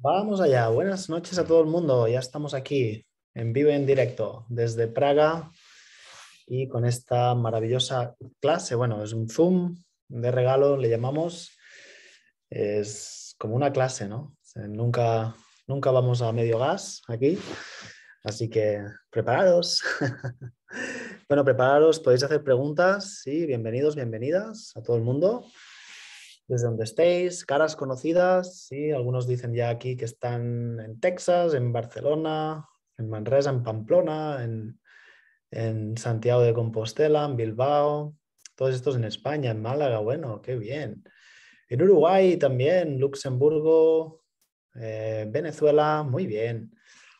Vamos allá, buenas noches a todo el mundo. Ya estamos aquí en vivo y en directo desde Praga y con esta maravillosa clase. Bueno, es un Zoom de regalo, le llamamos. Es como una clase, ¿no? Nunca, nunca vamos a medio gas aquí. Así que preparados. bueno, preparados, podéis hacer preguntas. Sí, bienvenidos, bienvenidas a todo el mundo desde donde estéis, caras conocidas, sí, algunos dicen ya aquí que están en Texas, en Barcelona, en Manresa, en Pamplona, en, Santiago de Compostela, en Bilbao, todos estos en España, en Málaga, bueno, qué bien. En Uruguay también, Luxemburgo, eh, Venezuela, muy bien.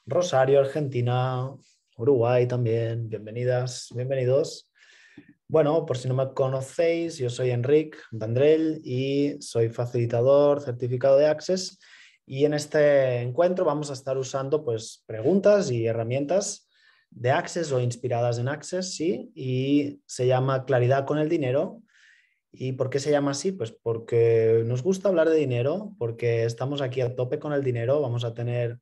Rosario, Argentina, Uruguay también, bienvenidas, bienvenidos. Bueno, por si no me conocéis, yo soy Enric Dandrell y soy facilitador certificado de Access. Y en este encuentro vamos a estar usando pues, preguntas y herramientas de Access o inspiradas en Access, sí, y se llama Claridad con el Dinero. ¿Y por qué se llama así? Pues porque nos gusta hablar de dinero, porque estamos aquí a tope con el dinero, vamos a tener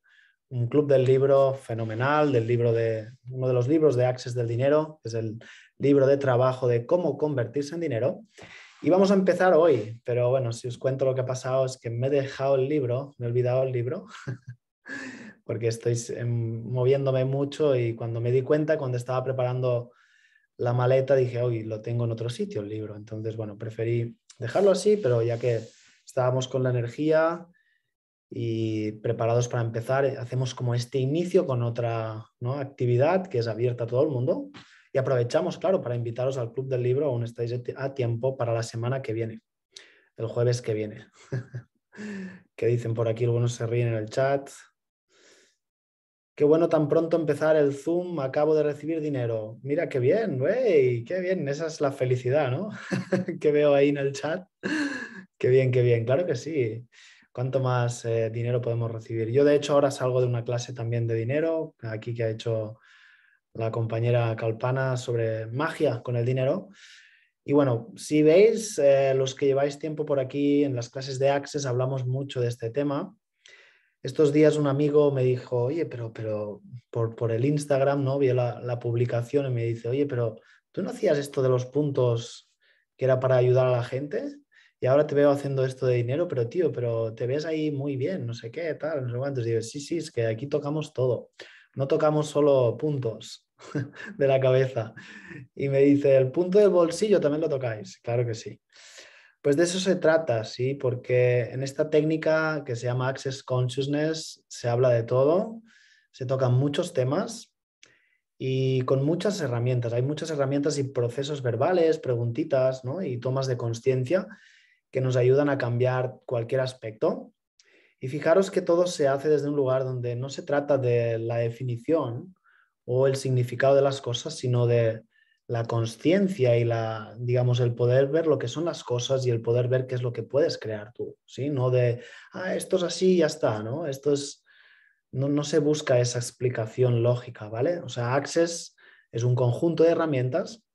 un club del libro fenomenal, del libro de uno de los libros de Access del Dinero, es el libro de trabajo de cómo convertirse en dinero. Y vamos a empezar hoy, pero bueno, si os cuento lo que ha pasado es que me he dejado el libro, me he olvidado el libro, porque estoy em, moviéndome mucho y cuando me di cuenta, cuando estaba preparando la maleta, dije, hoy lo tengo en otro sitio el libro. Entonces, bueno, preferí dejarlo así, pero ya que estábamos con la energía, y preparados para empezar, eh, hacemos como este inicio con otra actividad que es abierta a todo el mundo y aprovechamos, claro, para invitaros al Club del Libro, aún estáis a tiempo para la semana que viene, el jueves que viene. que dicen por aquí, algunos se ríen en el chat. Qué bueno tan pronto empezar el Zoom, acabo de recibir dinero. Mira qué bien, güey, qué bien, esa es la felicidad, ¿no? que veo ahí en el chat. qué bien, qué bien, claro que sí cuánto más eh, dinero podemos recibir. Yo de hecho ahora salgo de una clase también de dinero, aquí que ha hecho la compañera Calpana sobre magia con el dinero. Y bueno, si veis, eh, los que lleváis tiempo por aquí en las clases de Access hablamos mucho de este tema. Estos días un amigo me dijo, oye, pero, pero por, el Instagram, ¿no? Vi la, la publicación y me dice, oye, pero ¿tú no hacías esto de los puntos que era para ayudar a la gente? y ahora te veo haciendo esto de dinero, pero tío, pero te ves ahí muy bien, no sé qué, tal, no sé cuántos. digo, sí, sí, es que aquí tocamos todo, no tocamos solo puntos de la cabeza. Y me dice, el punto del bolsillo también lo tocáis, claro que sí. Pues de eso se trata, sí, porque en esta técnica que se llama Access Consciousness se habla de todo, se tocan muchos temas y con muchas herramientas. Hay muchas herramientas y procesos verbales, preguntitas ¿no? y tomas de conciencia que nos ayudan a cambiar cualquier aspecto. Y fijaros que todo se hace desde un lugar donde no se trata de la definición o el significado de las cosas, sino de la conciencia y la, digamos, el poder ver lo que son las cosas y el poder ver qué es lo que puedes crear tú, ¿sí? No de, ah, esto es así y ya está, ¿no? Esto es, no se busca esa explicación lógica, ¿vale? O sea, Access es un conjunto de herramientas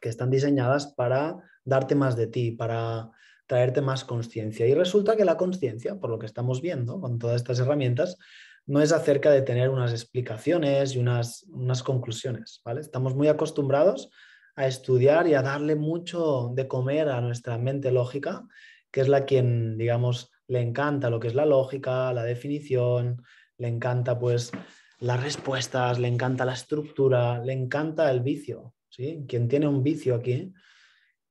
que están diseñadas para darte más de ti, para traerte más conciencia. Y resulta que la conciencia, por lo que estamos viendo con todas estas herramientas, no es acerca de tener unas explicaciones y unas, unas conclusiones. Estamos muy acostumbrados a estudiar y a darle mucho de comer a nuestra mente lógica, que es la quien, digamos, le encanta lo que es la lógica, la definición, le encanta pues las respuestas, le encanta la estructura, le encanta el vicio. ¿sí? Quien tiene un vicio aquí,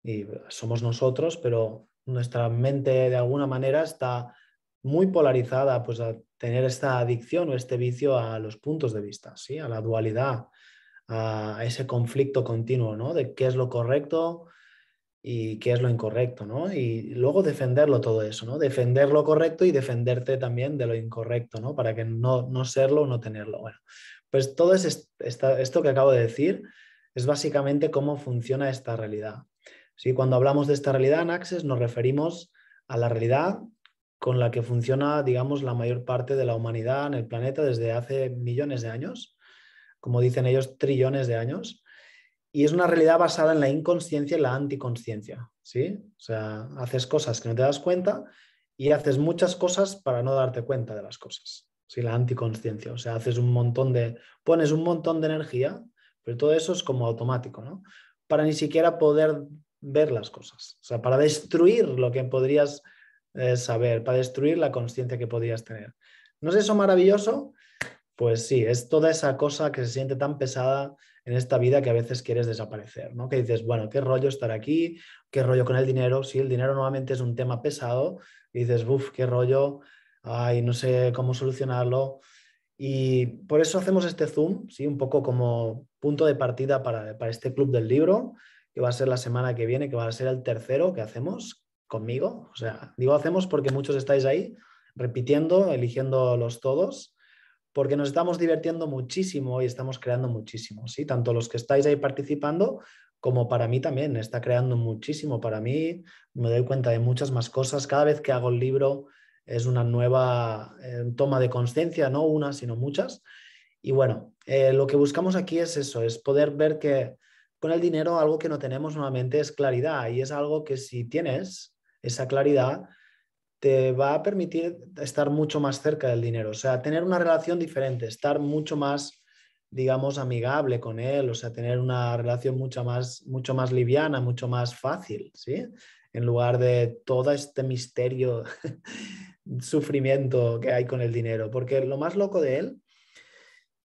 y somos nosotros, pero nuestra mente de alguna manera está muy polarizada pues, a tener esta adicción o este vicio a los puntos de vista, ¿sí? a la dualidad, a ese conflicto continuo ¿no? de qué es lo correcto y qué es lo incorrecto. ¿no? Y luego defenderlo todo eso, ¿no? defender lo correcto y defenderte también de lo incorrecto, ¿no? para que no, no serlo o no tenerlo. Bueno, pues todo es esto que acabo de decir es básicamente cómo funciona esta realidad. ¿sí? Cuando hablamos de esta realidad en Access nos referimos a la realidad con la que funciona, digamos, la mayor parte de la humanidad en el planeta desde hace millones de años, como dicen ellos, trillones de años. Y es una realidad basada en la inconsciencia y la anticonsciencia, ¿sí? O sea, haces cosas que no te das cuenta y haces muchas cosas para no darte cuenta de las cosas, ¿sí? La anticonsciencia, o sea, haces un montón de, pones un montón de energía, pero todo eso es como automático, ¿no? Para ni siquiera poder ver las cosas, o sea, para destruir lo que podrías eh, saber, para destruir la conciencia que podrías tener. ¿No es eso maravilloso? Pues sí, es toda esa cosa que se siente tan pesada en esta vida que a veces quieres desaparecer, ¿no? Que dices, bueno, qué rollo estar aquí, qué rollo con el dinero, sí, el dinero nuevamente es un tema pesado, y dices, uff, qué rollo, ay, no sé cómo solucionarlo. Y por eso hacemos este Zoom, ¿sí? un poco como punto de partida para este club del libro, que va a ser la semana que viene, que va a ser el tercero que hacemos conmigo. O sea, digo hacemos porque muchos estáis ahí repitiendo, eligiéndolos todos, porque nos estamos divirtiendo muchísimo y estamos creando muchísimo, ¿sí? Tanto los que estáis ahí participando como para mí también, está creando muchísimo para mí, me doy cuenta de muchas más cosas, cada vez que hago el libro es una nueva eh, toma de conciencia, no una, sino muchas. Y bueno, eh, lo que buscamos aquí es eso, es poder ver que con el dinero algo que no tenemos nuevamente es claridad y es algo que si tienes esa claridad te va a permitir estar mucho más cerca del dinero, o sea, tener una relación diferente, estar mucho más, digamos, amigable con él, o sea, tener una relación mucho más, mucho más liviana, mucho más fácil, ¿sí? En lugar de todo este misterio, sufrimiento que hay con el dinero, porque lo más loco de él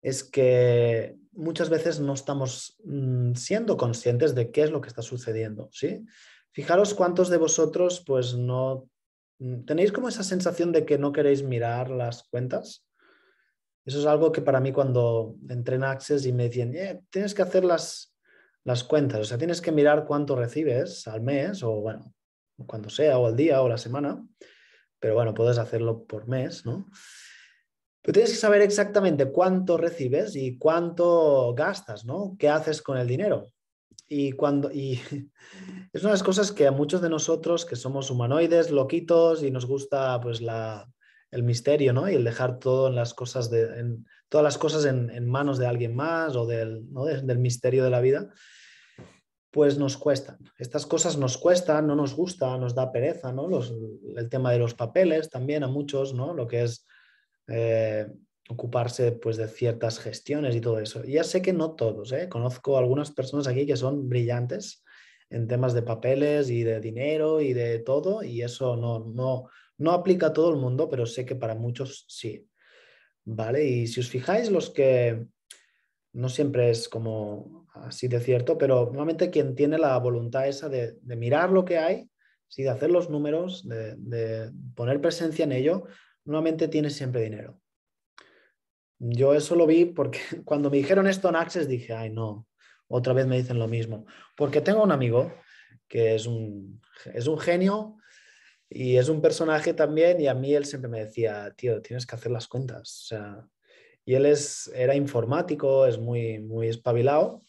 es que muchas veces no estamos mm, siendo conscientes de qué es lo que está sucediendo, ¿sí? Fijaros cuántos de vosotros, pues no... Mm, ¿Tenéis como esa sensación de que no queréis mirar las cuentas? Eso es algo que para mí cuando entré en Access y me dicen eh, tienes que hacer las, las cuentas, o sea, tienes que mirar cuánto recibes al mes o bueno, cuando sea, o al día o la semana, pero bueno, puedes hacerlo por mes, ¿no? Pero tienes que saber exactamente cuánto recibes y cuánto gastas, ¿no? ¿Qué haces con el dinero? Y, cuando, y es una de las cosas que a muchos de nosotros que somos humanoides, loquitos y nos gusta pues la, el misterio, ¿no? Y el dejar todo en las cosas de, en, todas las cosas en, manos de alguien más o del, del misterio de la vida, pues nos cuestan. Estas cosas nos cuestan, no nos gusta, nos da pereza, ¿no? el tema de los papeles también a muchos, ¿no? Lo que es eh, ocuparse pues, de ciertas gestiones y todo eso. Ya sé que no todos, ¿eh? conozco algunas personas aquí que son brillantes en temas de papeles y de dinero y de todo, y eso no, no, no aplica a todo el mundo, pero sé que para muchos sí. ¿Vale? Y si os fijáis, los que no siempre es como así de cierto, pero normalmente quien tiene la voluntad esa de, mirar lo que hay, ¿sí? de hacer los números, de poner presencia en ello, Nuevamente, tienes siempre dinero. Yo eso lo vi porque cuando me dijeron esto en Access dije, ay no, otra vez me dicen lo mismo. Porque tengo un amigo que es un, es un genio y es un personaje también y a mí él siempre me decía, tío, tienes que hacer las cuentas. y él es, era informático, es muy, muy espabilado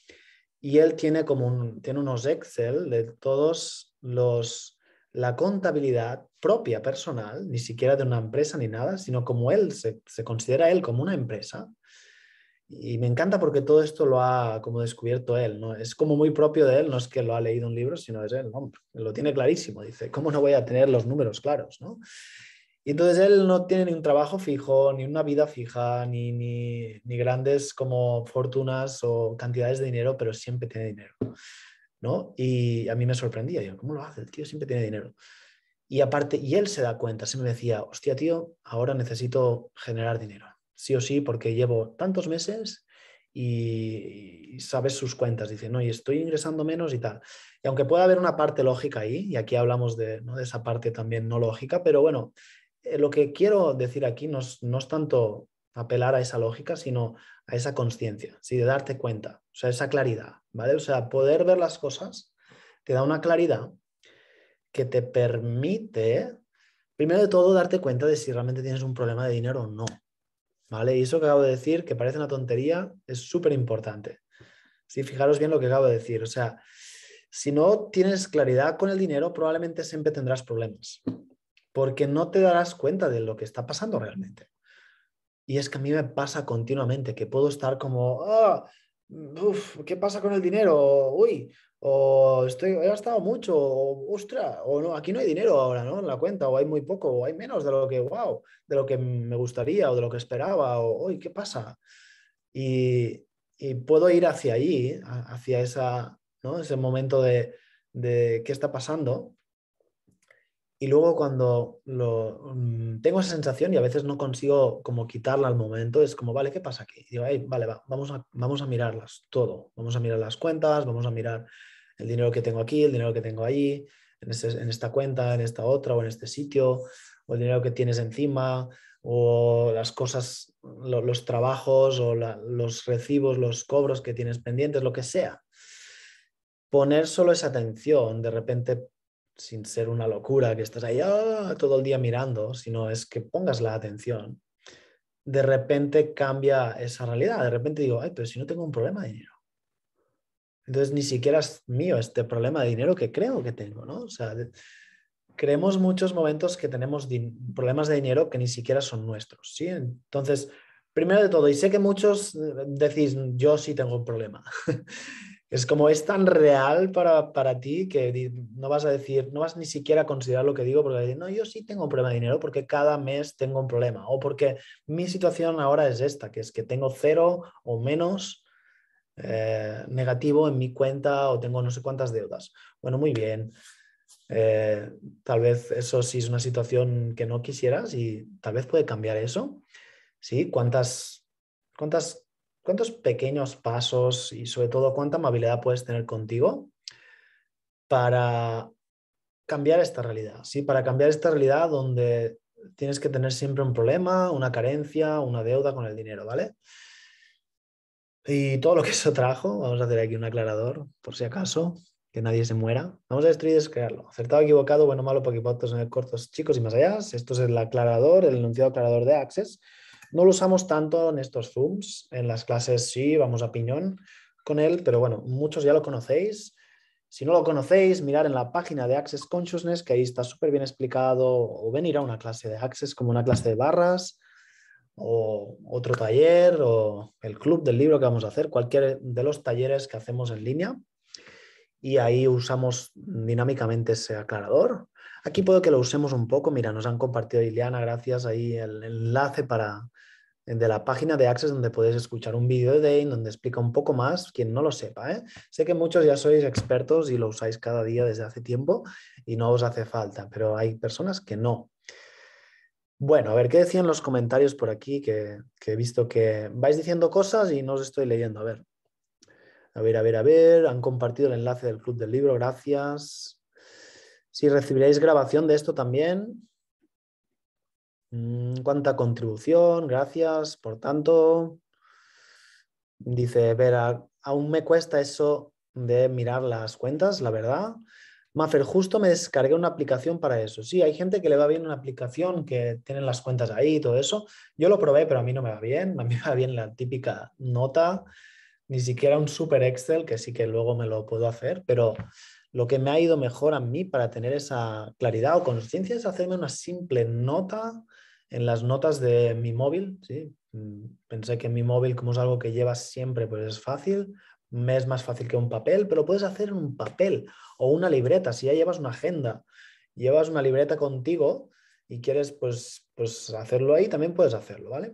y él tiene como un, tiene unos Excel de todos los la contabilidad propia, personal, ni siquiera de una empresa ni nada, sino como él se, considera él como una empresa. Y me encanta porque todo esto lo ha como descubierto él, ¿no? Es como muy propio de él, no es que lo ha leído un libro, sino es él, Lo tiene clarísimo, dice, ¿cómo no voy a tener los números claros, ¿no? Y entonces él no tiene ni un trabajo fijo, ni una vida fija, ni, ni, ni, grandes como fortunas o cantidades de dinero, pero siempre tiene dinero. Y a mí me sorprendía, digo, ¿cómo lo hace? El tío siempre tiene dinero. Y aparte, y él se da cuenta, se me decía, hostia, tío, ahora necesito generar dinero, sí o sí, porque llevo tantos meses y, sabes sus cuentas, dice, no, y estoy ingresando menos y tal. Y aunque pueda haber una parte lógica ahí, y aquí hablamos de, esa parte también no lógica, pero bueno, eh, lo que quiero decir aquí no es tanto apelar a esa lógica, sino a esa conciencia, ¿sí? de darte cuenta, o sea, esa claridad, ¿vale? O sea, poder ver las cosas te da una claridad que te permite, primero de todo, darte cuenta de si realmente tienes un problema de dinero o no, ¿vale? Y eso que acabo de decir, que parece una tontería, es súper importante. ¿sí? Fijaros bien lo que acabo de decir, o sea, si no tienes claridad con el dinero, probablemente siempre tendrás problemas, porque no te darás cuenta de lo que está pasando realmente. Y es que a mí me pasa continuamente que puedo estar como, ah, mm, ¿qué pasa con el dinero? Uy, o estoy, he gastado mucho, o ostra, o no, aquí no hay dinero ahora, ¿no? En la cuenta, o hay muy poco, o hay menos de lo que, wow, de lo que me gustaría, o de lo que esperaba, o, uy, ¿qué pasa? Y, puedo ir hacia allí, hacia esa, ¿no? ese momento de, de qué está pasando, y luego cuando mm, tengo esa sensación y a veces no consigo como quitarla al momento, es como, vale, ¿qué pasa aquí? digo, vale, vamos, a, vamos a mirarlas todo. Vamos a mirar las cuentas, vamos a mirar el dinero que tengo aquí, el dinero que tengo allí, en, este, esta cuenta, en esta otra o en este sitio, o el dinero que tienes encima, o las cosas, los trabajos o los recibos, los cobros que tienes pendientes, lo que sea. Poner solo esa atención, de repente sin ser una locura que estés ahí ah, todo el día mirando, sino es que pongas la atención, de repente cambia esa realidad. De repente digo, ay, pero si no tengo un problema de dinero. Entonces ni siquiera es mío este problema de dinero que creo que tengo, ¿no? O sea, creemos muchos momentos que tenemos problemas de dinero que ni siquiera son nuestros, ¿sí? Entonces, primero de todo, y sé que muchos eh, decís, yo sí tengo un problema. es como es tan real para, ti que no vas a decir, no vas ni siquiera a considerar lo que digo porque no, yo sí tengo un problema de dinero porque cada mes tengo un problema o porque mi situación ahora es esta, que es que tengo cero o menos eh, negativo en mi cuenta o tengo no sé cuántas deudas. Bueno, muy bien. Eh, tal vez eso sí es una situación que no quisieras y tal vez puede cambiar eso. ¿Sí? ¿Cuántas, cuántas cuántos pequeños pasos y sobre todo cuánta amabilidad puedes tener contigo para cambiar esta realidad, ¿sí? Para cambiar esta realidad donde tienes que tener siempre un problema, una carencia, una deuda con el dinero, ¿vale? Y todo lo que eso trajo, vamos a hacer aquí un aclarador, por si acaso, que nadie se muera. Vamos a destruir y descrearlo. Acertado, equivocado, bueno, malo, poquipotos, en cortos, chicos y más allá. Esto es el aclarador, el enunciado aclarador de Access. No lo usamos tanto en estos Zooms, en las clases sí, vamos a piñón con él, pero bueno, muchos ya lo conocéis. Si no lo conocéis, mirar en la página de Access Consciousness, que ahí está súper bien explicado, o venir a una clase de Access como una clase de barras, o otro taller, o el club del libro que vamos a hacer, cualquier de los talleres que hacemos en línea. Y ahí usamos dinámicamente ese aclarador. Aquí puedo que lo usemos un poco. Mira, nos han compartido Ileana, gracias ahí el enlace para, de la página de Access donde podéis escuchar un vídeo de Dane donde explica un poco más, quien no lo sepa. ¿eh? Sé que muchos ya sois expertos y lo usáis cada día desde hace tiempo y no os hace falta, pero hay personas que no. Bueno, a ver, ¿qué decían los comentarios por aquí? Que, que he visto que vais diciendo cosas y no os estoy leyendo. A ver, a ver, a ver, a ver. Han compartido el enlace del Club del Libro, gracias. Si recibiréis grabación de esto también, Mm, ¿Cuánta contribución? Gracias, por tanto. Dice Vera, aún me cuesta eso de mirar las cuentas, la verdad. Mafer, justo me descargué una aplicación para eso. Sí, hay gente que le va bien una aplicación que tienen las cuentas ahí y todo eso. Yo lo probé, pero a mí no me va bien. A mí me va bien la típica nota, ni siquiera un super Excel, que sí que luego me lo puedo hacer, pero lo que me ha ido mejor a mí para tener esa claridad o conciencia es hacerme una simple nota en las notas de mi móvil, ¿sí? Mm, pensé que mi móvil, como es algo que llevas siempre, pues es fácil, me es más fácil que un papel, pero puedes hacer un papel o una libreta, si ya llevas una agenda, llevas una libreta contigo y quieres pues, pues hacerlo ahí, también puedes hacerlo, ¿vale?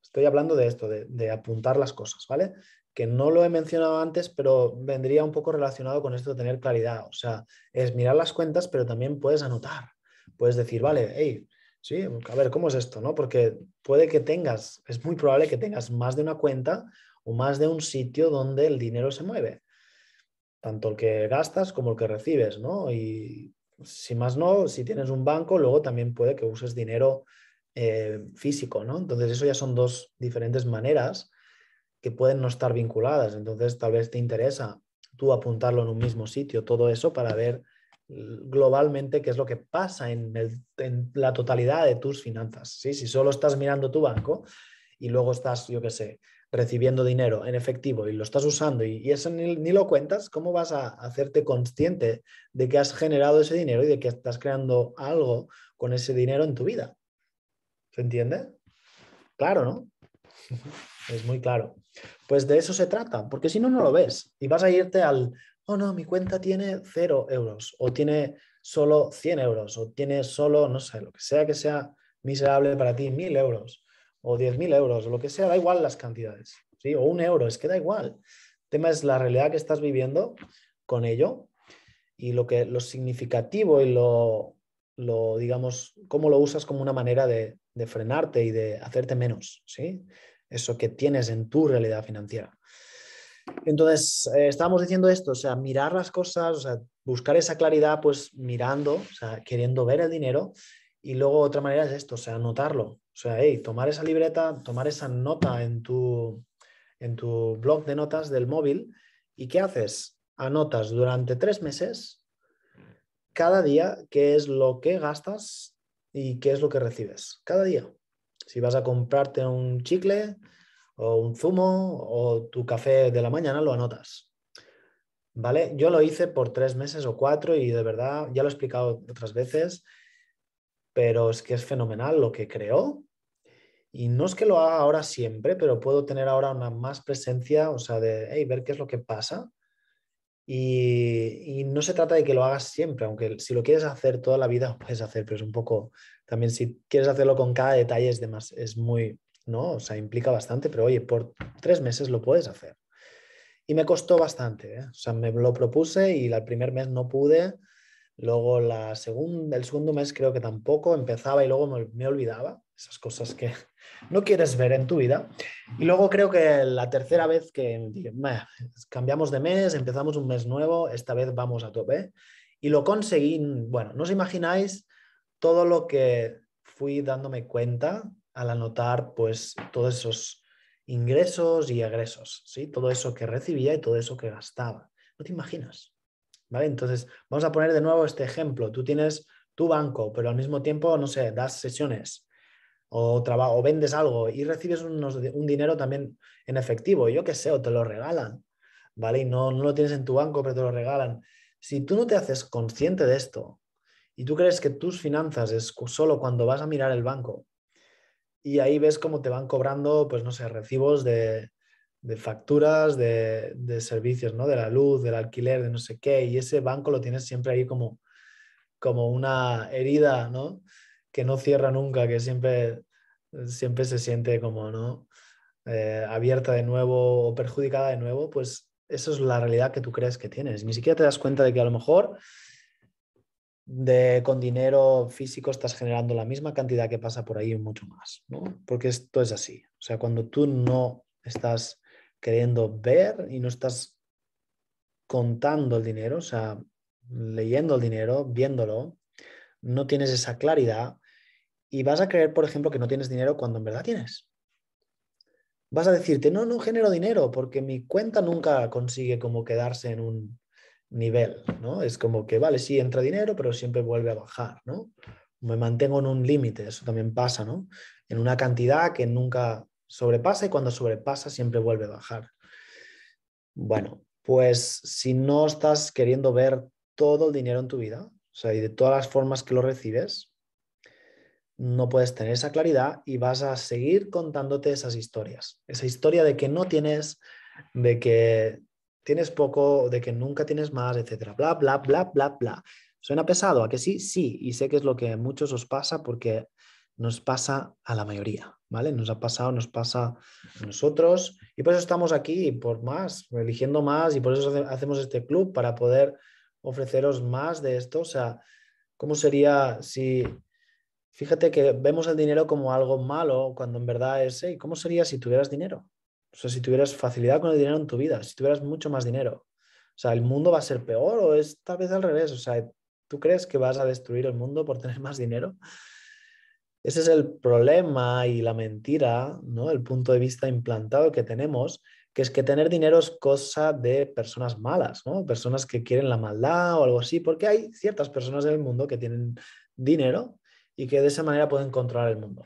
Estoy hablando de esto, de, apuntar las cosas, ¿vale? Que no lo he mencionado antes, pero vendría un poco relacionado con esto de tener claridad. O sea, es mirar las cuentas, pero también puedes anotar. Puedes decir, vale, hey, Sí, a ver, ¿cómo es esto? ¿no? Porque puede que tengas, es muy probable que tengas más de una cuenta o más de un sitio donde el dinero se mueve, tanto el que gastas como el que recibes, ¿no? Y si más no, si tienes un banco, luego también puede que uses dinero eh, físico, ¿no? Entonces eso ya son dos diferentes maneras que pueden no estar vinculadas. Entonces tal vez te interesa tú apuntarlo en un mismo sitio, todo eso para ver globalmente qué es lo que pasa en, la totalidad de tus finanzas. Si solo estás mirando tu banco y luego estás, yo qué sé, recibiendo dinero en efectivo y lo estás usando y, eso ni, lo cuentas, ¿cómo vas a hacerte consciente de que has generado ese dinero y de que estás creando algo con ese dinero en tu vida? ¿Se entiende? Claro, ¿no? Es muy claro. Pues de eso se trata, porque si no, no lo ves y vas a irte al, oh no, mi cuenta tiene cero euros, o tiene solo 100 euros, o tiene solo, no sé, lo que sea que sea miserable para ti, mil euros, o mil euros, o lo que sea, da igual las cantidades, ¿sí? o un euro, es que da igual. El tema es la realidad que estás viviendo con ello y lo, que, lo significativo y lo, lo digamos, cómo lo usas como una manera de, de frenarte y de hacerte menos, ¿sí? Eso que tienes en tu realidad financiera. Entonces, eh, estábamos diciendo esto, o sea, mirar las cosas, buscar esa claridad, pues mirando, o sea, queriendo ver el dinero. Y luego otra manera es esto, o sea, anotarlo. O sea, tomar esa libreta, tomar esa nota en tu, en tu blog de notas del móvil. ¿Y qué haces? Anotas durante tres meses cada día qué es lo que gastas y qué es lo que recibes. Cada día. Si vas a comprarte un chicle, o un zumo o tu café de la mañana, lo anotas. ¿Vale? Yo lo hice por tres meses o cuatro y de verdad, ya lo he explicado otras veces, pero es que es fenomenal lo que creó. Y no es que lo haga ahora siempre, pero puedo tener ahora una más presencia, o sea, de ver qué es lo que pasa. Y, no se trata de que lo hagas siempre, aunque si lo quieres hacer toda la vida, puedes hacer, pero es un poco, también si quieres hacerlo con cada detalle es, es muy, ¿no? O sea, implica bastante, pero oye, por tres meses lo puedes hacer. Y me costó bastante, ¿eh? o sea, me lo propuse y el primer mes no pude, luego la segunda, el segundo mes creo que tampoco, empezaba y luego me, olvidaba, esas cosas que no quieres ver en tu vida. Y luego creo que la tercera vez que cambiamos de mes, empezamos un mes nuevo, esta vez vamos a tope. Y lo conseguí, bueno, no os imagináis todo lo que fui dándome cuenta al anotar pues todos esos ingresos y egresos, ¿sí? Todo eso que recibía y todo eso que gastaba. No te imaginas, ¿vale? Entonces, vamos a poner de nuevo este ejemplo. Tú tienes tu banco, pero al mismo tiempo, no sé, das sesiones o, vendes algo y recibes un dinero también en efectivo, yo qué sé, o te lo regalan, ¿vale? Y no, no lo tienes en tu banco, pero te lo regalan. Si tú no te haces consciente de esto y tú crees que tus finanzas es solo cuando vas a mirar el banco, y ahí ves cómo te van cobrando, pues no sé, recibos de, facturas, de, servicios, ¿no? De la luz, del alquiler, de no sé qué, y ese banco lo tienes siempre ahí como, como una herida, ¿no? Que no cierra nunca, que siempre, siempre se siente como, ¿no? Eh, abierta de nuevo o perjudicada de nuevo, pues eso es la realidad que tú crees que tienes. Ni siquiera te das cuenta de que a lo mejor de, con dinero físico estás generando la misma cantidad que pasa por ahí y mucho más, ¿no? Porque esto es así. O sea, cuando tú no estás queriendo ver y no estás contando el dinero, o sea, leyendo el dinero, viéndolo, no tienes esa claridad y vas a creer, por ejemplo, que no tienes dinero cuando en verdad tienes. Vas a decirte, no, no genero dinero porque mi cuenta nunca consigue como quedarse en un nivel, ¿no? Es como que, vale, sí entra dinero, pero siempre vuelve a bajar, ¿no? Me mantengo en un límite, eso también pasa, ¿no? En una cantidad que nunca sobrepasa y cuando sobrepasa siempre vuelve a bajar. Bueno, pues si no estás queriendo ver todo el dinero en tu vida, o sea, y de todas las formas que lo recibes, no puedes tener esa claridad y vas a seguir contándote esas historias. Esa historia de que no tienes, de que tienes poco, de que nunca tienes más, etcétera, bla, bla, bla, bla, bla. ¿Suena pesado? ¿A que sí? Sí, y sé que es lo que a muchos os pasa porque nos pasa a la mayoría, ¿vale? Nos ha pasado, nos pasa a nosotros y por eso estamos aquí, por más, eligiendo más y por eso hacemos este club para poder ofreceros más de esto. O sea, ¿cómo sería si... Fíjate que vemos el dinero como algo malo cuando en verdad es, ¿y ¿cómo sería si tuvieras dinero? O sea, si tuvieras facilidad con el dinero en tu vida, si tuvieras mucho más dinero, o sea, ¿el mundo va a ser peor o es tal vez al revés? O sea, ¿tú crees que vas a destruir el mundo por tener más dinero? Ese es el problema y la mentira, ¿no? El punto de vista implantado que tenemos, que es que tener dinero es cosa de personas malas, ¿no? Personas que quieren la maldad o algo así, porque hay ciertas personas en el mundo que tienen dinero y que de esa manera pueden controlar el mundo.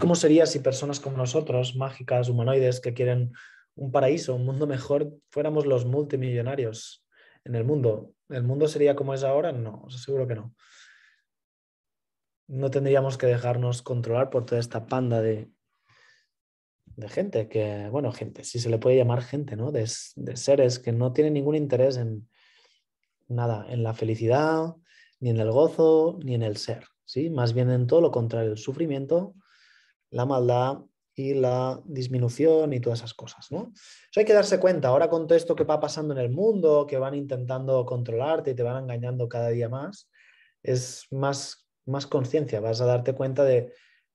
¿cómo sería si personas como nosotros, mágicas, humanoides, que quieren un paraíso, un mundo mejor, fuéramos los multimillonarios en el mundo? ¿El mundo sería como es ahora? No, os seguro que no. No tendríamos que dejarnos controlar por toda esta panda de, gente, que, bueno, gente, si se le puede llamar gente, ¿no? De, de seres que no tienen ningún interés en nada, en la felicidad, ni en el gozo, ni en el ser. ¿Sí? Más bien en todo lo contrario, el sufrimiento la maldad y la disminución y todas esas cosas, ¿no? Eso hay que darse cuenta. Ahora con todo esto que va pasando en el mundo, que van intentando controlarte y te van engañando cada día más, es más, más conciencia. Vas a darte cuenta de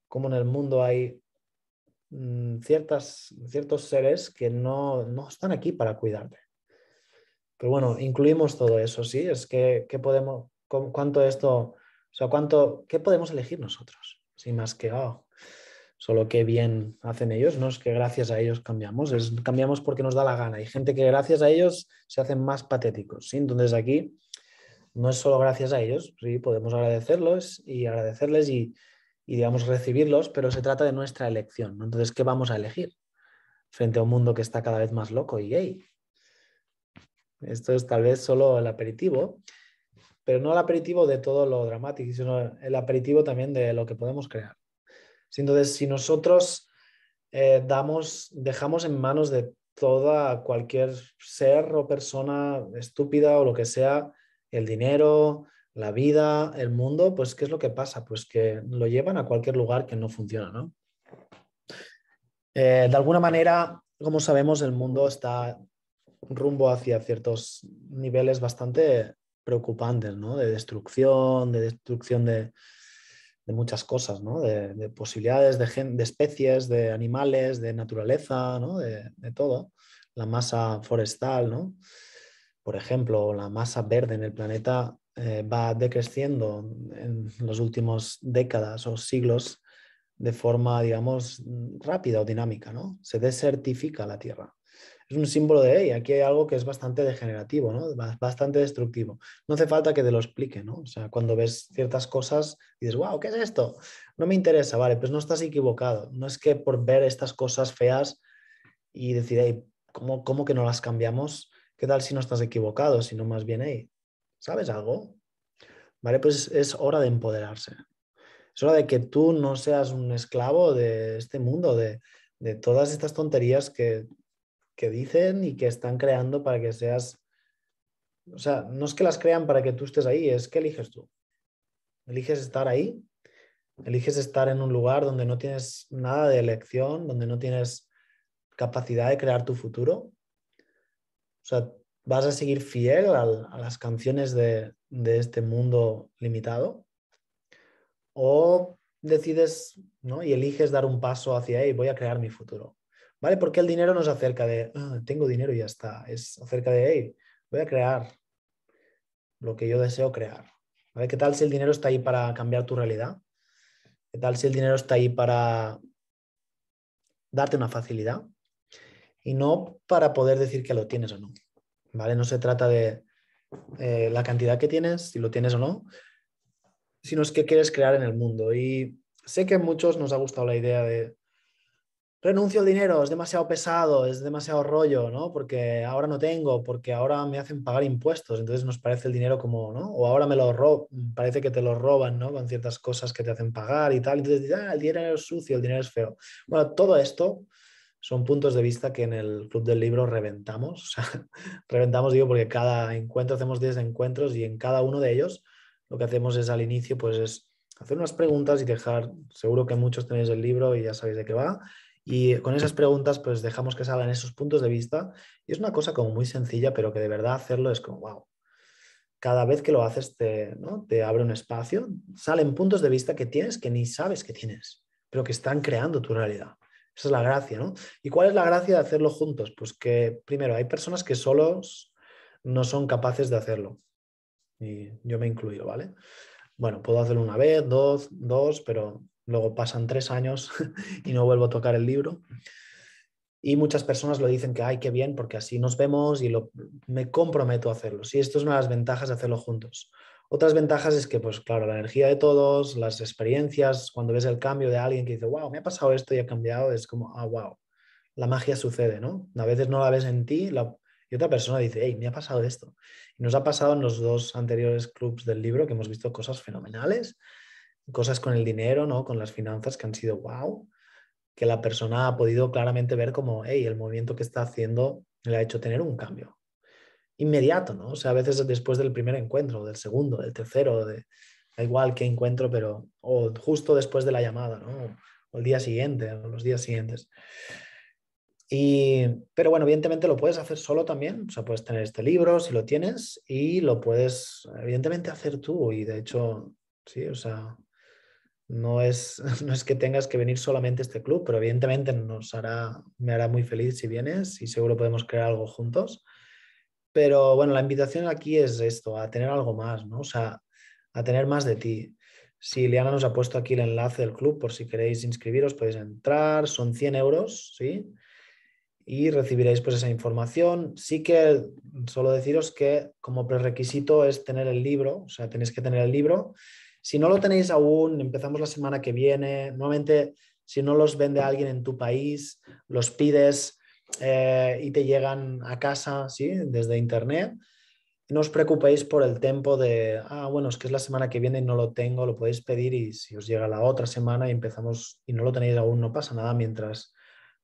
cómo en el mundo hay mm, ciertas, ciertos seres que no, no, están aquí para cuidarte. Pero bueno, incluimos todo eso, ¿sí? Es que, ¿qué podemos, cuánto esto, o sea, cuánto, ¿qué podemos elegir nosotros? Sin más que, oh, Solo qué bien hacen ellos, no es que gracias a ellos cambiamos, es, cambiamos porque nos da la gana. Hay gente que gracias a ellos se hacen más patéticos. ¿sí? Entonces aquí no es solo gracias a ellos, ¿sí? podemos agradecerlos y agradecerles y, digamos recibirlos, pero se trata de nuestra elección. Entonces, ¿qué vamos a elegir frente a un mundo que está cada vez más loco y gay? Esto es tal vez solo el aperitivo, pero no el aperitivo de todo lo dramático, sino el aperitivo también de lo que podemos crear. Entonces, si nosotros eh, damos, dejamos en manos de toda cualquier ser o persona estúpida o lo que sea, el dinero, la vida, el mundo, pues ¿qué es lo que pasa? Pues que lo llevan a cualquier lugar que no funciona, ¿no? Eh, de alguna manera, como sabemos, el mundo está rumbo hacia ciertos niveles bastante preocupantes, ¿no? De destrucción, de destrucción de, de muchas cosas, ¿no? de, posibilidades, de, especies, de animales, de naturaleza, de, todo. La masa forestal, ¿no? por ejemplo, la masa verde en el planeta eh, va decreciendo en las últimas décadas o siglos de forma, digamos, rápida o dinámica. ¿no? Se desertifica la Tierra es un símbolo de, hey, aquí hay algo que es bastante degenerativo, Bastante destructivo. No hace falta que te lo explique, ¿no? O sea, cuando ves ciertas cosas y dices, wow, ¿qué es esto? No me interesa, vale, pues no estás equivocado. No es que por ver estas cosas feas y decir, ¿cómo, que no las cambiamos? ¿Qué tal si no estás equivocado? Sino más bien, hey, ¿sabes algo? Vale, pues es hora de empoderarse. Es hora de que tú no seas un esclavo de este mundo, de, de todas estas tonterías que que dicen y que están creando para que seas... O sea, no es que las crean para que tú estés ahí, es que eliges tú. Eliges estar ahí, eliges estar en un lugar donde no tienes nada de elección, donde no tienes capacidad de crear tu futuro. O sea, vas a seguir fiel a, las canciones de, de, este mundo limitado. O decides ¿no? y eliges dar un paso hacia ahí, voy a crear mi futuro. ¿vale? Porque el dinero no es acerca de, ah, tengo dinero y ya está, es acerca de, voy a crear lo que yo deseo crear. ¿Vale? ¿Qué tal si el dinero está ahí para cambiar tu realidad? ¿Qué tal si el dinero está ahí para darte una facilidad? Y no para poder decir que lo tienes o no. ¿Vale? No se trata de eh, la cantidad que tienes, si lo tienes o no, sino es que quieres crear en el mundo. Y sé que a muchos nos ha gustado la idea de renuncio al dinero, es demasiado pesado, es demasiado rollo, ¿no? Porque ahora no tengo, porque ahora me hacen pagar impuestos, entonces nos parece el dinero como, ¿no? O ahora me lo roban, parece que te lo roban, ¿no? Con ciertas cosas que te hacen pagar y tal, entonces ah, el dinero es sucio, el dinero es feo. Bueno, todo esto son puntos de vista que en el Club del Libro reventamos, o sea, reventamos, digo, porque cada encuentro hacemos 10 encuentros y en cada uno de ellos lo que hacemos es al inicio, pues es hacer unas preguntas y dejar, seguro que muchos tenéis el libro y ya sabéis de qué va, y con esas preguntas, pues dejamos que salgan esos puntos de vista. Y es una cosa como muy sencilla, pero que de verdad hacerlo es como, wow, cada vez que lo haces te, ¿no? te abre un espacio, salen puntos de vista que tienes que ni sabes que tienes, pero que están creando tu realidad. Esa es la gracia, ¿no? ¿Y cuál es la gracia de hacerlo juntos? Pues que primero hay personas que solos no son capaces de hacerlo. Y yo me incluyo, ¿vale? Bueno, puedo hacerlo una vez, dos, dos, pero Luego pasan tres años y no vuelvo a tocar el libro. Y muchas personas lo dicen que, ay, qué bien, porque así nos vemos y me comprometo a hacerlo. Sí, esto es una de las ventajas de hacerlo juntos. Otras ventajas es que, pues claro, la energía de todos, las experiencias, cuando ves el cambio de alguien que dice, wow, me ha pasado esto y ha cambiado, es como, ah, wow, la magia sucede, ¿no? A veces no la ves en ti y otra persona dice, hey, me ha pasado esto. Y nos ha pasado en los dos anteriores clubs del libro que hemos visto cosas fenomenales cosas con el dinero, ¿no? Con las finanzas que han sido wow, que la persona ha podido claramente ver como, hey, el movimiento que está haciendo le ha hecho tener un cambio inmediato, ¿no? O sea, a veces después del primer encuentro, del segundo, del tercero, de, da igual qué encuentro, pero o justo después de la llamada, ¿no? O el día siguiente, o los días siguientes. Y, pero bueno, evidentemente lo puedes hacer solo también, o sea, puedes tener este libro si lo tienes y lo puedes evidentemente hacer tú y de hecho, sí, o sea, no es, no es que tengas que venir solamente a este club, pero evidentemente nos hará, me hará muy feliz si vienes y seguro podemos crear algo juntos. Pero bueno, la invitación aquí es esto, a tener algo más, ¿no? O sea, a tener más de ti. Si Liana nos ha puesto aquí el enlace del club, por si queréis inscribiros, podéis entrar, son 100 euros, ¿sí? Y recibiréis pues esa información. Sí que solo deciros que como prerequisito es tener el libro, o sea, tenéis que tener el libro si no lo tenéis aún, empezamos la semana que viene. Nuevamente, si no los vende alguien en tu país, los pides eh, y te llegan a casa, ¿sí? Desde internet. No os preocupéis por el tiempo de, ah, bueno, es que es la semana que viene y no lo tengo, lo podéis pedir y si os llega la otra semana y empezamos y no lo tenéis aún, no pasa nada mientras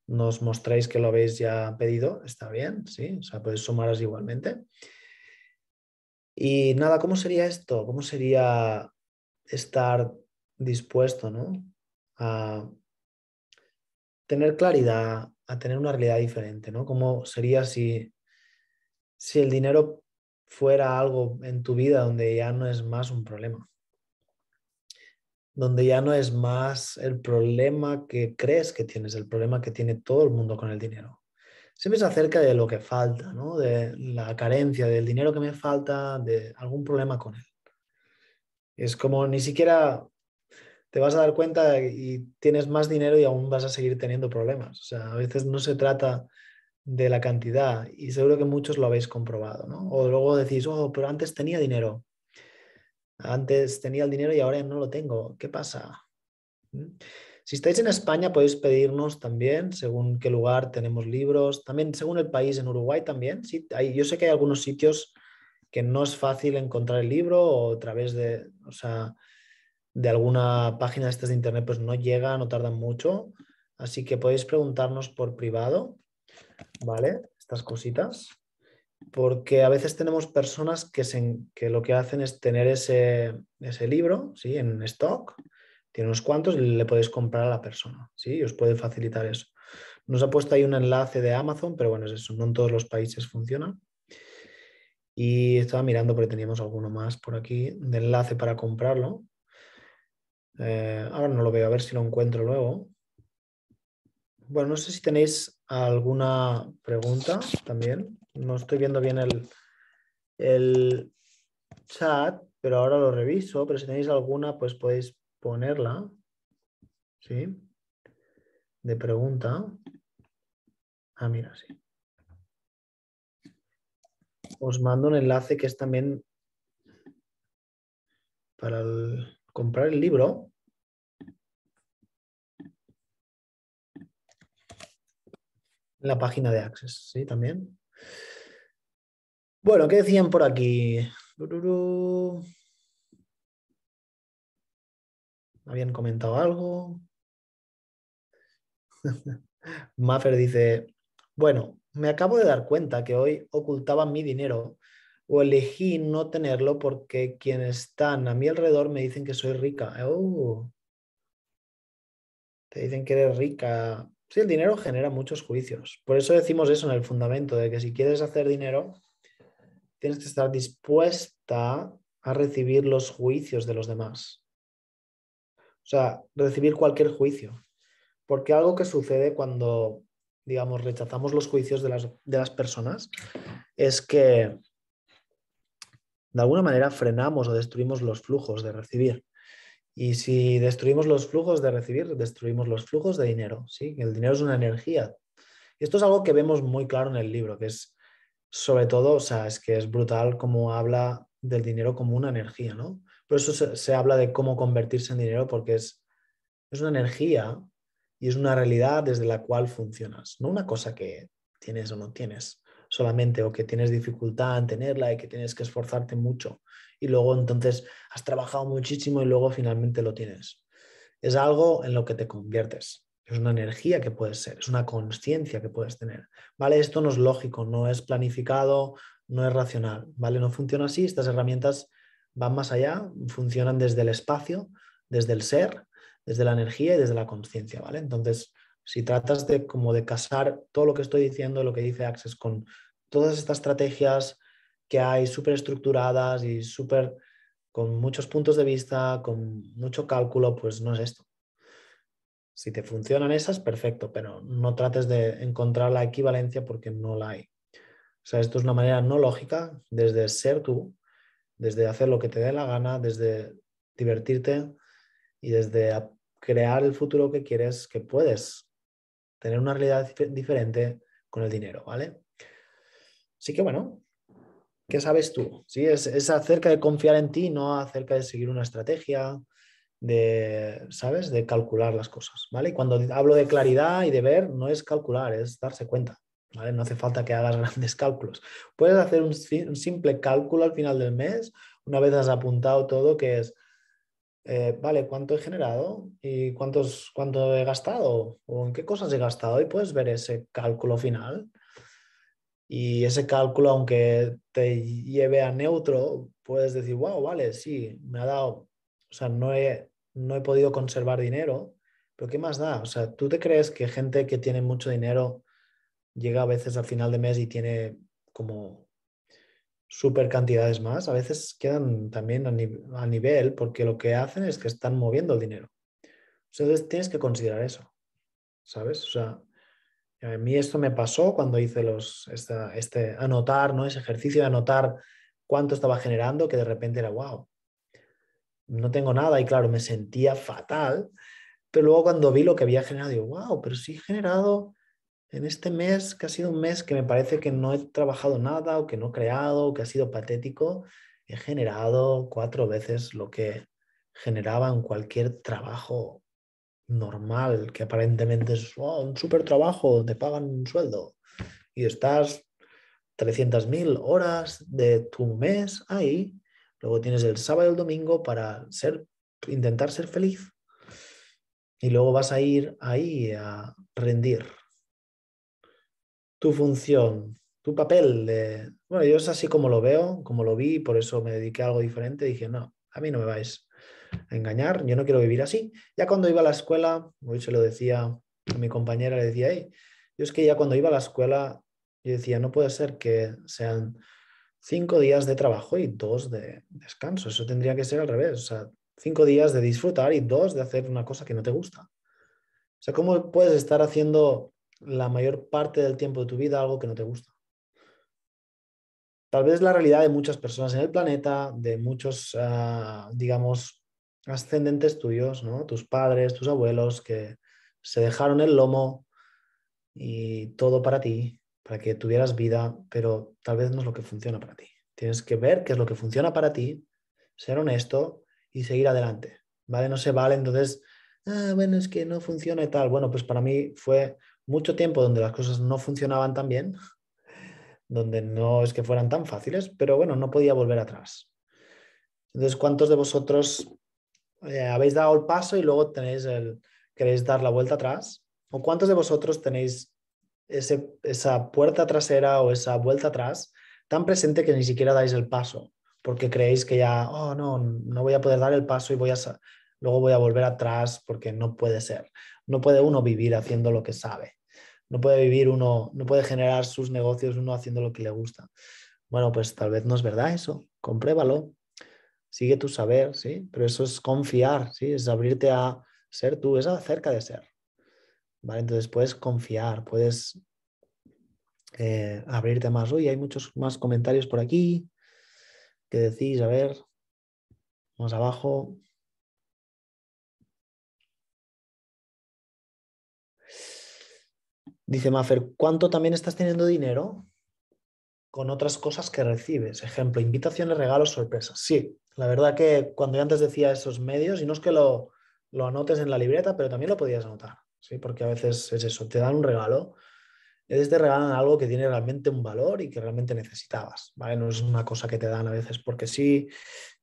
nos mostréis que lo habéis ya pedido, está bien, ¿sí? O sea, podéis sumaros igualmente. Y nada, ¿cómo sería esto? ¿Cómo sería estar dispuesto ¿no? a tener claridad, a tener una realidad diferente, ¿no? ¿Cómo sería si, si el dinero fuera algo en tu vida donde ya no es más un problema? Donde ya no es más el problema que crees que tienes, el problema que tiene todo el mundo con el dinero. Siempre es acerca de lo que falta, ¿no? De la carencia, del dinero que me falta, de algún problema con él. Es como ni siquiera te vas a dar cuenta y tienes más dinero y aún vas a seguir teniendo problemas. O sea, a veces no se trata de la cantidad y seguro que muchos lo habéis comprobado, ¿no? O luego decís, oh, pero antes tenía dinero. Antes tenía el dinero y ahora no lo tengo. ¿Qué pasa? ¿Mm? Si estáis en España podéis pedirnos también, según qué lugar tenemos libros, también según el país, en Uruguay también. Sí, yo sé que hay algunos sitios que no es fácil encontrar el libro o a través de, de alguna página de estas de internet, pues no llega, no tardan mucho. Así que podéis preguntarnos por privado, ¿vale? Estas cositas. Porque a veces tenemos personas que, se, que lo que hacen es tener ese, ese libro ¿sí? en stock, tiene unos cuantos y le podéis comprar a la persona, ¿sí? os puede facilitar eso. Nos ha puesto ahí un enlace de Amazon, pero bueno, es eso, no en todos los países funcionan. Y estaba mirando porque teníamos alguno más por aquí de enlace para comprarlo. Eh, ahora no lo veo, a ver si lo encuentro luego. Bueno, no sé si tenéis alguna pregunta también. No estoy viendo bien el, el chat, pero ahora lo reviso. Pero si tenéis alguna, pues podéis ponerla. ¿Sí? De pregunta. Ah, mira, sí os mando un enlace que es también para comprar el libro. la página de Access, sí, también. Bueno, ¿qué decían por aquí? ¿Habían comentado algo? Maffer dice, bueno, me acabo de dar cuenta que hoy ocultaba mi dinero o elegí no tenerlo porque quienes están a mi alrededor me dicen que soy rica. Oh. Te dicen que eres rica. Sí, el dinero genera muchos juicios. Por eso decimos eso en el fundamento, de que si quieres hacer dinero, tienes que estar dispuesta a recibir los juicios de los demás. O sea, recibir cualquier juicio. Porque algo que sucede cuando digamos, rechazamos los juicios de las, personas, es que de alguna manera frenamos o destruimos los flujos de recibir. Y si destruimos los flujos de recibir, destruimos los flujos de dinero. ¿sí? El dinero es una energía. Esto es algo que vemos muy claro en el libro, que es sobre todo, o sea, es que es brutal cómo habla del dinero como una energía, ¿no? Por eso se, se habla de cómo convertirse en dinero, porque es, es una energía y es una realidad desde la cual funcionas, no una cosa que tienes o no tienes solamente o que tienes dificultad en tenerla y que tienes que esforzarte mucho y luego entonces has trabajado muchísimo y luego finalmente lo tienes. Es algo en lo que te conviertes, es una energía que puedes ser, es una conciencia que puedes tener. ¿Vale? Esto no es lógico, no es planificado, no es racional, ¿vale? No funciona así, estas herramientas van más allá, funcionan desde el espacio, desde el ser desde la energía y desde la conciencia, ¿vale? Entonces, si tratas de como de casar todo lo que estoy diciendo, lo que dice Access, con todas estas estrategias que hay súper estructuradas y súper con muchos puntos de vista, con mucho cálculo, pues no es esto. Si te funcionan esas, perfecto, pero no trates de encontrar la equivalencia porque no la hay. O sea, esto es una manera no lógica desde ser tú, desde hacer lo que te dé la gana, desde divertirte y desde crear el futuro que quieres, que puedes tener una realidad diferente con el dinero, ¿vale? Así que bueno, ¿qué sabes tú? ¿Sí? Es, acerca de confiar en ti, no acerca de seguir una estrategia, de, ¿sabes? De calcular las cosas, ¿vale? Y cuando hablo de claridad y de ver, no es calcular, es darse cuenta, ¿vale? No hace falta que hagas grandes cálculos. Puedes hacer un simple cálculo al final del mes, una vez has apuntado todo, que es eh, vale, ¿cuánto he generado? ¿Y cuántos, cuánto he gastado? ¿O en qué cosas he gastado? Y puedes ver ese cálculo final. Y ese cálculo, aunque te lleve a neutro, puedes decir, wow, vale, sí, me ha dado, o sea, no he, no he podido conservar dinero, pero ¿qué más da? O sea, ¿tú te crees que gente que tiene mucho dinero llega a veces al final de mes y tiene como super cantidades más, a veces quedan también a, nivel porque lo que hacen es que están moviendo el dinero. Entonces tienes que considerar eso, ¿sabes? O sea, a mí esto me pasó cuando hice los, esta, este anotar, ¿no? Ese ejercicio de anotar cuánto estaba generando, que de repente era, wow, no tengo nada y claro, me sentía fatal, pero luego cuando vi lo que había generado, digo, wow, pero sí he generado en este mes, que ha sido un mes que me parece que no he trabajado nada o que no he creado o que ha sido patético, he generado cuatro veces lo que generaba en cualquier trabajo normal, que aparentemente es oh, un super trabajo, te pagan un sueldo y estás 300.000 horas de tu mes ahí, luego tienes el sábado y el domingo para ser, intentar ser feliz y luego vas a ir ahí a rendir tu función, tu papel de... Bueno, yo es así como lo veo, como lo vi, por eso me dediqué a algo diferente. Dije, no, a mí no me vais a engañar, yo no quiero vivir así. Ya cuando iba a la escuela, hoy se lo decía a mi compañera, le decía, yo es que ya cuando iba a la escuela, yo decía, no puede ser que sean cinco días de trabajo y dos de descanso. Eso tendría que ser al revés. O sea, cinco días de disfrutar y dos de hacer una cosa que no te gusta. O sea, ¿cómo puedes estar haciendo la mayor parte del tiempo de tu vida algo que no te gusta. Tal vez la realidad de muchas personas en el planeta, de muchos, ah, digamos, ascendentes tuyos, ¿no? Tus padres, tus abuelos, que se dejaron el lomo y todo para ti, para que tuvieras vida, pero tal vez no es lo que funciona para ti. Tienes que ver qué es lo que funciona para ti, ser honesto y seguir adelante, ¿vale? No se vale entonces, ah, bueno, es que no funciona y tal. Bueno, pues para mí fue mucho tiempo donde las cosas no funcionaban tan bien, donde no es que fueran tan fáciles, pero bueno, no podía volver atrás. Entonces, ¿cuántos de vosotros eh, habéis dado el paso y luego tenéis queréis dar la vuelta atrás? ¿O cuántos de vosotros tenéis esa puerta trasera o esa vuelta atrás tan presente que ni siquiera dais el paso? Porque creéis que ya, oh, no, no voy a poder dar el paso y voy a, luego voy a volver atrás porque no puede ser. No puede uno vivir haciendo lo que sabe no puede vivir uno, no puede generar sus negocios uno haciendo lo que le gusta. Bueno, pues tal vez no es verdad eso, compruébalo, sigue tu saber, ¿sí? Pero eso es confiar, ¿sí? Es abrirte a ser tú, es acerca de ser. ¿Vale? Entonces puedes confiar, puedes eh, abrirte más. Uy, hay muchos más comentarios por aquí. que decís? A ver, más abajo. Dice Maffer, ¿cuánto también estás teniendo dinero con otras cosas que recibes? Ejemplo, invitaciones, regalos, sorpresas. Sí, la verdad que cuando yo antes decía esos medios, y no es que lo, anotes en la libreta, pero también lo podías anotar, ¿sí? porque a veces es eso, te dan un regalo, es de regalan algo que tiene realmente un valor y que realmente necesitabas, ¿vale? No es una cosa que te dan a veces porque sí,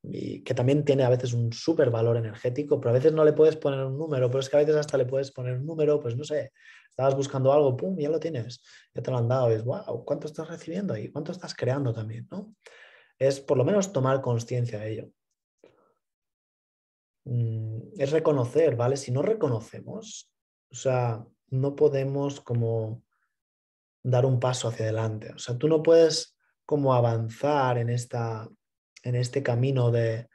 y que también tiene a veces un súper valor energético, pero a veces no le puedes poner un número, pero es que a veces hasta le puedes poner un número, pues no sé, estabas buscando algo, pum, ya lo tienes, ya te lo han dado, es wow, ¿cuánto estás recibiendo ahí? ¿Cuánto estás creando también? ¿no? Es por lo menos tomar conciencia de ello. Mm, es reconocer, ¿vale? Si no reconocemos, o sea, no podemos como dar un paso hacia adelante. O sea, tú no puedes como avanzar en, esta, en este camino de,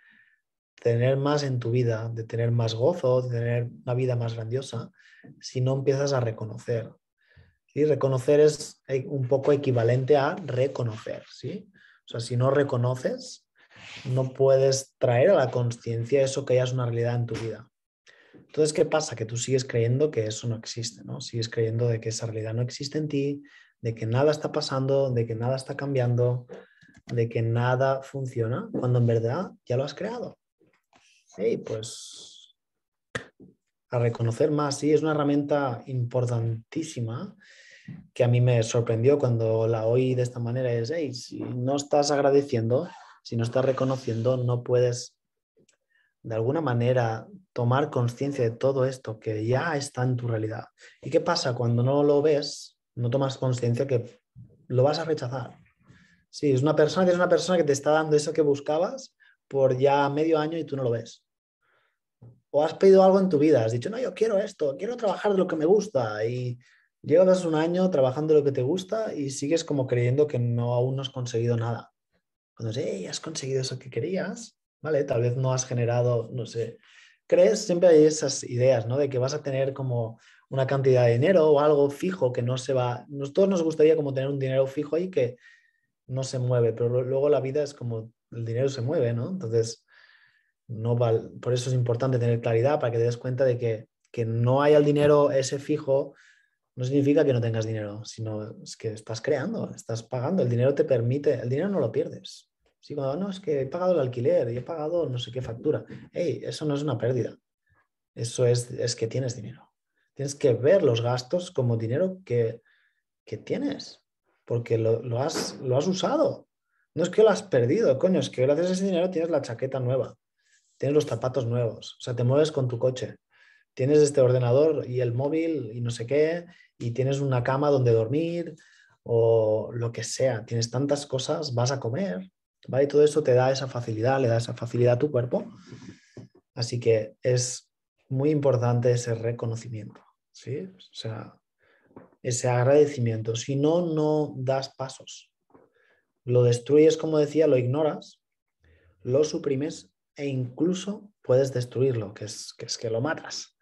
tener más en tu vida, de tener más gozo, de tener una vida más grandiosa, si no empiezas a reconocer. Y Reconocer es eh, un poco equivalente a reconocer. ¿sí? O sea, si no reconoces, no puedes traer a la conciencia eso que ya es una realidad en tu vida. Entonces, ¿qué pasa? Que tú sigues creyendo que eso no existe, ¿no? Sigues creyendo de que esa realidad no existe en ti, de que nada está pasando, de que nada está cambiando, de que nada funciona, cuando en verdad ya lo has creado pues a reconocer más. Sí, es una herramienta importantísima que a mí me sorprendió cuando la oí de esta manera. Es, si no estás agradeciendo, si no estás reconociendo, no puedes de alguna manera tomar conciencia de todo esto que ya está en tu realidad. ¿Y qué pasa cuando no lo ves, no tomas conciencia que lo vas a rechazar? Sí, es una persona que es una persona que te está dando eso que buscabas por ya medio año y tú no lo ves o has pedido algo en tu vida, has dicho, no, yo quiero esto, quiero trabajar de lo que me gusta y llevas un año trabajando lo que te gusta y sigues como creyendo que no aún no has conseguido nada. Cuando dices, hey, has conseguido eso que querías, ¿vale? Tal vez no has generado, no sé, crees, siempre hay esas ideas, ¿no? De que vas a tener como una cantidad de dinero o algo fijo que no se va, nos, todos nos gustaría como tener un dinero fijo ahí que no se mueve, pero luego la vida es como el dinero se mueve, ¿no? Entonces, no Por eso es importante tener claridad para que te des cuenta de que, no haya el dinero ese fijo no significa que no tengas dinero, sino que estás creando, estás pagando, el dinero te permite, el dinero no lo pierdes. Si cuando no, es que he pagado el alquiler y he pagado no sé qué factura, hey, eso no es una pérdida, eso es, que tienes dinero. Tienes que ver los gastos como dinero que, tienes, porque lo, lo, has, lo has usado. No es que lo has perdido, coño, es que gracias a ese dinero tienes la chaqueta nueva, tienes los zapatos nuevos, o sea, te mueves con tu coche, tienes este ordenador y el móvil y no sé qué, y tienes una cama donde dormir o lo que sea, tienes tantas cosas, vas a comer, ¿vale? Y todo eso te da esa facilidad, le da esa facilidad a tu cuerpo. Así que es muy importante ese reconocimiento, ¿sí? O sea, ese agradecimiento. Si no, no das pasos. Lo destruyes, como decía, lo ignoras, lo suprimes e incluso puedes destruirlo, que es, que es que lo matas.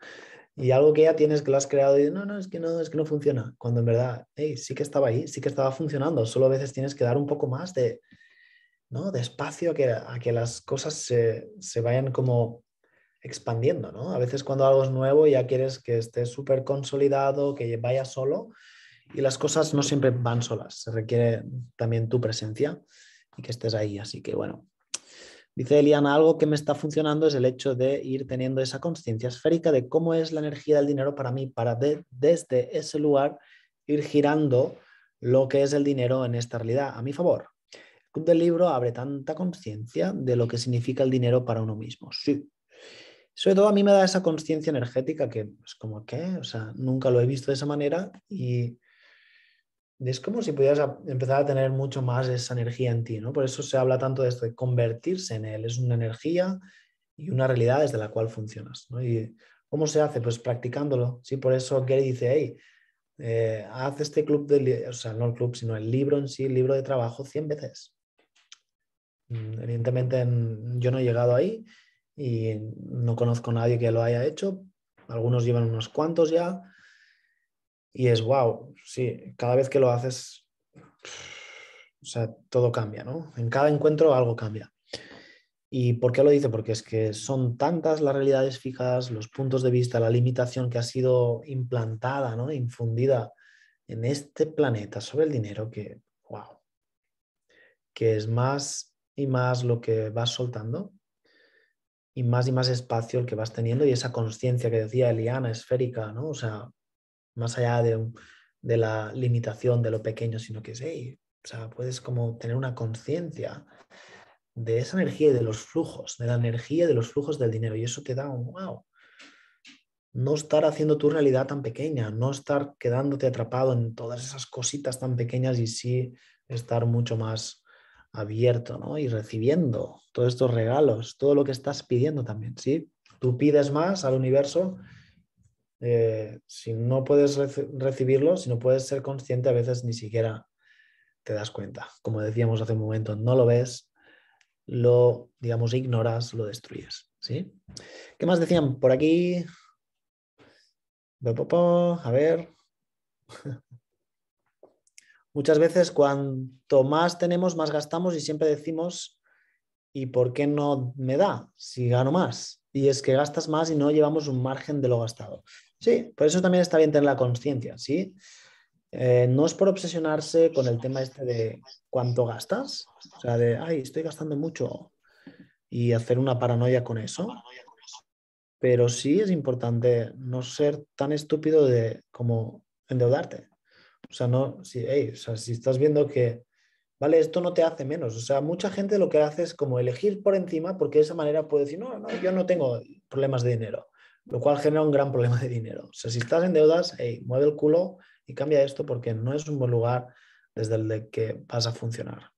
Y algo que ya tienes que lo has creado y no, no, es que no, es que no funciona. Cuando en verdad, sí que estaba ahí, sí que estaba funcionando. Solo a veces tienes que dar un poco más de, ¿no? de espacio a que, a que las cosas se, vayan como expandiendo, A veces cuando algo es nuevo ya quieres que esté súper consolidado, que vaya solo y las cosas no siempre van solas. Se requiere también tu presencia y que estés ahí. Así que bueno, Dice Eliana, algo que me está funcionando es el hecho de ir teniendo esa conciencia esférica de cómo es la energía del dinero para mí, para desde ese lugar ir girando lo que es el dinero en esta realidad a mi favor. El club del libro abre tanta conciencia de lo que significa el dinero para uno mismo. Sí. Sobre todo a mí me da esa conciencia energética que es pues, como que, o sea, nunca lo he visto de esa manera y es como si pudieras empezar a tener mucho más esa energía en ti, ¿no? Por eso se habla tanto de esto, convertirse en él. Es una energía y una realidad desde la cual funcionas, ¿no? Y ¿cómo se hace? Pues practicándolo, ¿sí? Por eso Gary dice, hey, eh, haz este club, de o sea, no el club, sino el libro en sí, el libro de trabajo 100 veces. Mm, evidentemente yo no he llegado ahí y no conozco a nadie que lo haya hecho. Algunos llevan unos cuantos ya, y es wow, sí, cada vez que lo haces, o sea, todo cambia, ¿no? En cada encuentro algo cambia. ¿Y por qué lo dice? Porque es que son tantas las realidades fijas, los puntos de vista, la limitación que ha sido implantada, ¿no? infundida en este planeta sobre el dinero que, wow, que es más y más lo que vas soltando y más y más espacio el que vas teniendo y esa conciencia que decía Eliana esférica, ¿no? O sea, más allá de, la limitación de lo pequeño, sino que es, o sea, puedes como tener una conciencia de esa energía y de los flujos, de la energía y de los flujos del dinero. Y eso te da un wow. No estar haciendo tu realidad tan pequeña, no estar quedándote atrapado en todas esas cositas tan pequeñas y sí estar mucho más abierto ¿no? y recibiendo todos estos regalos, todo lo que estás pidiendo también. ¿sí? Tú pides más al universo eh, si no puedes recibirlo, si no puedes ser consciente, a veces ni siquiera te das cuenta. Como decíamos hace un momento, no lo ves, lo, digamos, ignoras, lo destruyes. ¿Qué más decían por aquí? A ver. Muchas veces cuanto más tenemos, más gastamos y siempre decimos, ¿y por qué no me da si gano más? Y es que gastas más y no llevamos un margen de lo gastado. Sí, por eso también está bien tener la conciencia, ¿sí? Eh, no es por obsesionarse con el tema este de cuánto gastas, o sea, de, ay, estoy gastando mucho y hacer una paranoia con eso, pero sí es importante no ser tan estúpido de como endeudarte. O sea, no, si, si estás viendo que, vale, esto no te hace menos. O sea, mucha gente lo que hace es como elegir por encima porque de esa manera puede decir, no, no, yo no tengo problemas de dinero lo cual genera un gran problema de dinero. O sea, si estás en deudas, hey, mueve el culo y cambia esto porque no es un buen lugar desde el de que vas a funcionar.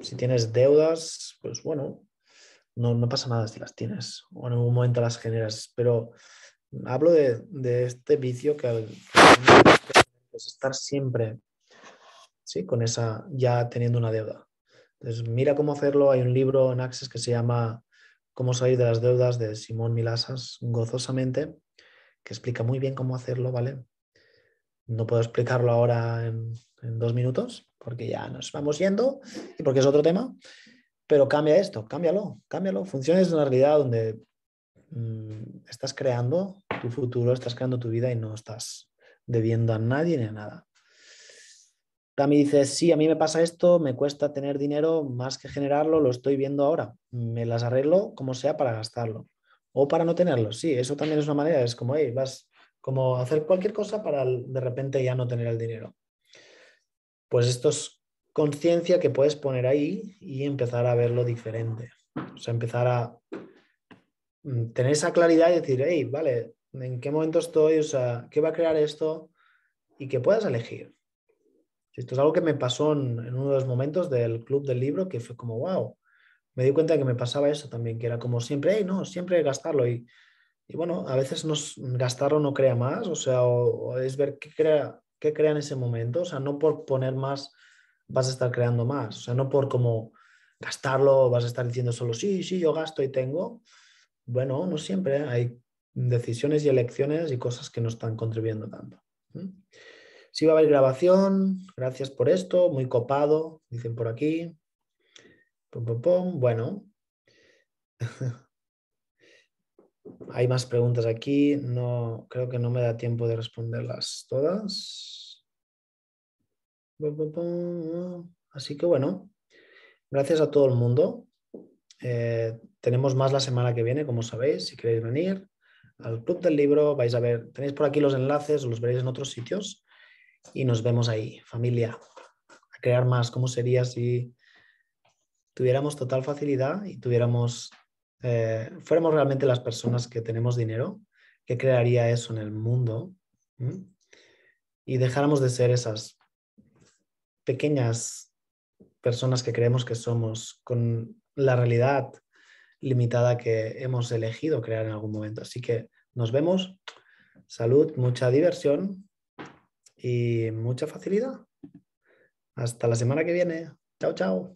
Si tienes deudas, pues bueno, no, no pasa nada si las tienes o en algún momento las generas, pero hablo de, este vicio que, es estar siempre ¿sí? con esa ya teniendo una deuda. Entonces, mira cómo hacerlo. Hay un libro en Access que se llama Cómo salir de las deudas de Simón Milasas gozosamente, que explica muy bien cómo hacerlo, ¿vale? No puedo explicarlo ahora en, dos minutos, porque ya nos vamos yendo y porque es otro tema, pero cambia esto, cámbialo, cámbialo. Funciones en una realidad donde mm, estás creando tu futuro, estás creando tu vida y no estás debiendo a nadie ni a nada también dices, sí, a mí me pasa esto, me cuesta tener dinero más que generarlo, lo estoy viendo ahora, me las arreglo como sea para gastarlo o para no tenerlo. Sí, eso también es una manera, es como, hey, vas como hacer cualquier cosa para de repente ya no tener el dinero. Pues esto es conciencia que puedes poner ahí y empezar a verlo diferente. O sea, empezar a mm, tener esa claridad y decir, hey, vale, ¿en qué momento estoy? O sea, ¿qué va a crear esto? Y que puedas elegir. Esto es algo que me pasó en, uno de los momentos del club del libro, que fue como, wow, me di cuenta que me pasaba eso también, que era como siempre, hey, no, siempre gastarlo. Y, y bueno, a veces nos, gastarlo no crea más, o sea, es ver qué crea, qué crea en ese momento, o sea, no por poner más vas a estar creando más, o sea, no por como gastarlo vas a estar diciendo solo, sí, sí, yo gasto y tengo. Bueno, no siempre, ¿eh? hay decisiones y elecciones y cosas que no están contribuyendo tanto. Si va a haber grabación, gracias por esto, muy copado, dicen por aquí. Bueno. Hay más preguntas aquí, no, creo que no me da tiempo de responderlas todas. Así que bueno, gracias a todo el mundo. Eh, tenemos más la semana que viene, como sabéis, si queréis venir al Club del Libro, vais a ver, tenéis por aquí los enlaces, los veréis en otros sitios y nos vemos ahí, familia. A crear más, ¿cómo sería si tuviéramos total facilidad y tuviéramos, eh, fuéramos realmente las personas que tenemos dinero? ¿Qué crearía eso en el mundo? ¿Mm? Y dejáramos de ser esas pequeñas personas que creemos que somos con la realidad limitada que hemos elegido crear en algún momento. Así que nos vemos. Salud, mucha diversión y mucha facilidad. Hasta la semana que viene. Chao, chao.